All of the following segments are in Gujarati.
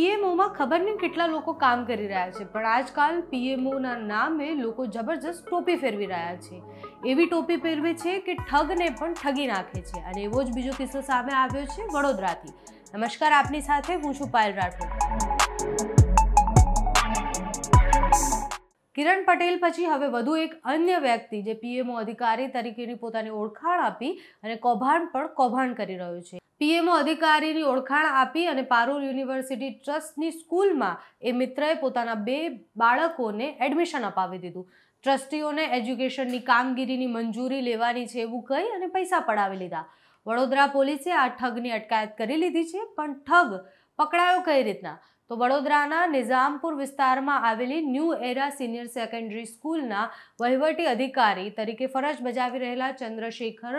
પીએમઓમાં ખબર નહીં કેટલા લોકો કામ કરી રહ્યા છે પણ આજકાલ પીએમઓના નામે લોકો જબરજસ્ત ટોપી ફેરવી રહ્યા છે એવી ટોપી પહેરવી છે કે ઠગને પણ ઠગી નાખે છે અને એવો જ બીજો કિસ્સો સામે આવ્યો છે વડોદરાથી નમસ્કાર આપની સાથે હું છું પાયલ રાઠોડ કિરણ પટેલ પછી હવે વધુ એક અન્ય વ્યક્તિ જે પીએમઓ અધિકારી તરીકેની પોતાની ઓળખાણ આપી અને કૌભાંડ પણ કૌભાંડ કરી રહ્યો છે પીએમઓ અધિકારીની ઓળખાણ આપી અને પારૂર યુનિવર્સિટી ટ્રસ્ટની સ્કૂલમાં એ મિત્રએ પોતાના બે બાળકોને એડમિશન અપાવી દીધું ટ્રસ્ટીઓને એજ્યુકેશનની કામગીરીની મંજૂરી લેવાની છે એવું કહી અને પૈસા પડાવી લીધા વડોદરા પોલીસે આ ઠગની અટકાયત કરી લીધી છે પણ ઠગ પકડાયો કઈ રીતના તો વડોદરાના નિઝામપુર વિસ્તારમાં આવેલી ન્યૂ એરા સિનિયર સેકન્ડરી સ્કૂલના વહીવટી અધિકારી તરીકે ફરજ બજાવી રહેલા ચંદ્રશેખર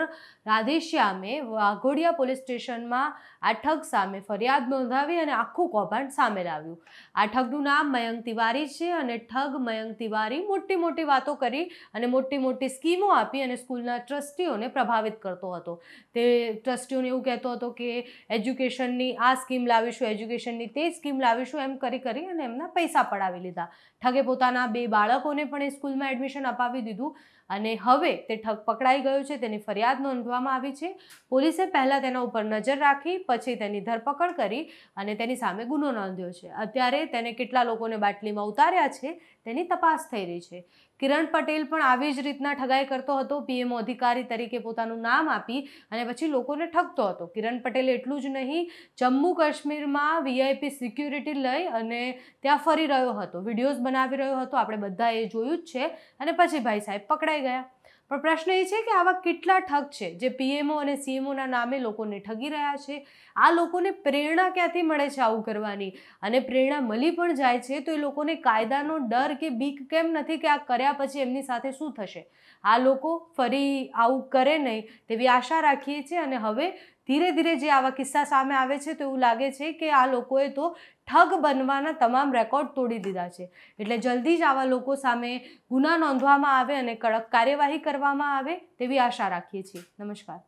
રાધેશ્યામે વાઘોડિયા પોલીસ સ્ટેશનમાં આ ઠગ સામે ફરિયાદ નોંધાવી અને આખું કૌભાંડ સામે લાવ્યું આ ઠગનું નામ મયંક તિવારી છે અને ઠગ મયંક તિવારી મોટી મોટી વાતો કરી અને મોટી મોટી સ્કીમો આપી અને સ્કૂલના ટ્રસ્ટીઓને પ્રભાવિત કરતો હતો તે ટ્રસ્ટીઓને એવું કહેતો હતો કે એજ્યુકેશનની આ સ્કીમ લાવીશું એજ્યુકેશનની તે સ્કીમ લાવીશું અપાવીશું એમ કરી કરી અને એમના પૈસા પડાવી લીધા ઠગે પોતાના બે બાળકોને પણ એ સ્કૂલમાં એડમિશન અપાવી દીધું અને હવે તે ઠગ પકડાઈ ગયો છે તેની ફરિયાદ નોંધવામાં આવી છે પોલીસે પહેલાં તેના ઉપર નજર રાખી પછી તેની ધરપકડ કરી અને તેની સામે ગુનો નોંધ્યો છે અત્યારે તેને કેટલા લોકોને બાટલીમાં ઉતાર્યા છે તેની તપાસ થઈ રહી છે કિરણ પટેલ પણ આવી જ રીતના ઠગાઈ કરતો હતો પીએમઓ અધિકારી તરીકે પોતાનું નામ આપી અને પછી લોકોને ઠગતો હતો કિરણ પટેલ એટલું જ નહીં જમ્મુ કાશ્મીરમાં વીઆઈપી સિક્યુરિટી યુનિવર્સિટી લઈ અને ત્યાં ફરી રહ્યો હતો વિડીયોઝ બનાવી રહ્યો હતો આપણે બધા એ જોયું જ છે અને પછી ભાઈ સાહેબ પકડાઈ ગયા પણ પ્રશ્ન એ છે કે આવા કેટલા ઠગ છે જે પીએમઓ અને સીએમઓના નામે લોકોને ઠગી રહ્યા છે આ લોકોને પ્રેરણા ક્યાંથી મળે છે આવું કરવાની અને પ્રેરણા મળી પણ જાય છે તો એ લોકોને કાયદાનો ડર કે બીક કેમ નથી કે આ કર્યા પછી એમની સાથે શું થશે આ લોકો ફરી આવું કરે નહીં તેવી આશા રાખીએ છીએ અને હવે ધીરે ધીરે જે આવા કિસ્સા સામે આવે છે તો એવું લાગે છે કે આ લોકોએ તો ઠગ બનવાના તમામ રેકોર્ડ તોડી દીધા છે એટલે જલ્દી જ આવા લોકો સામે ગુના નોંધવામાં આવે અને કડક કાર્યવાહી કરવામાં આવે તેવી આશા રાખીએ છીએ નમસ્કાર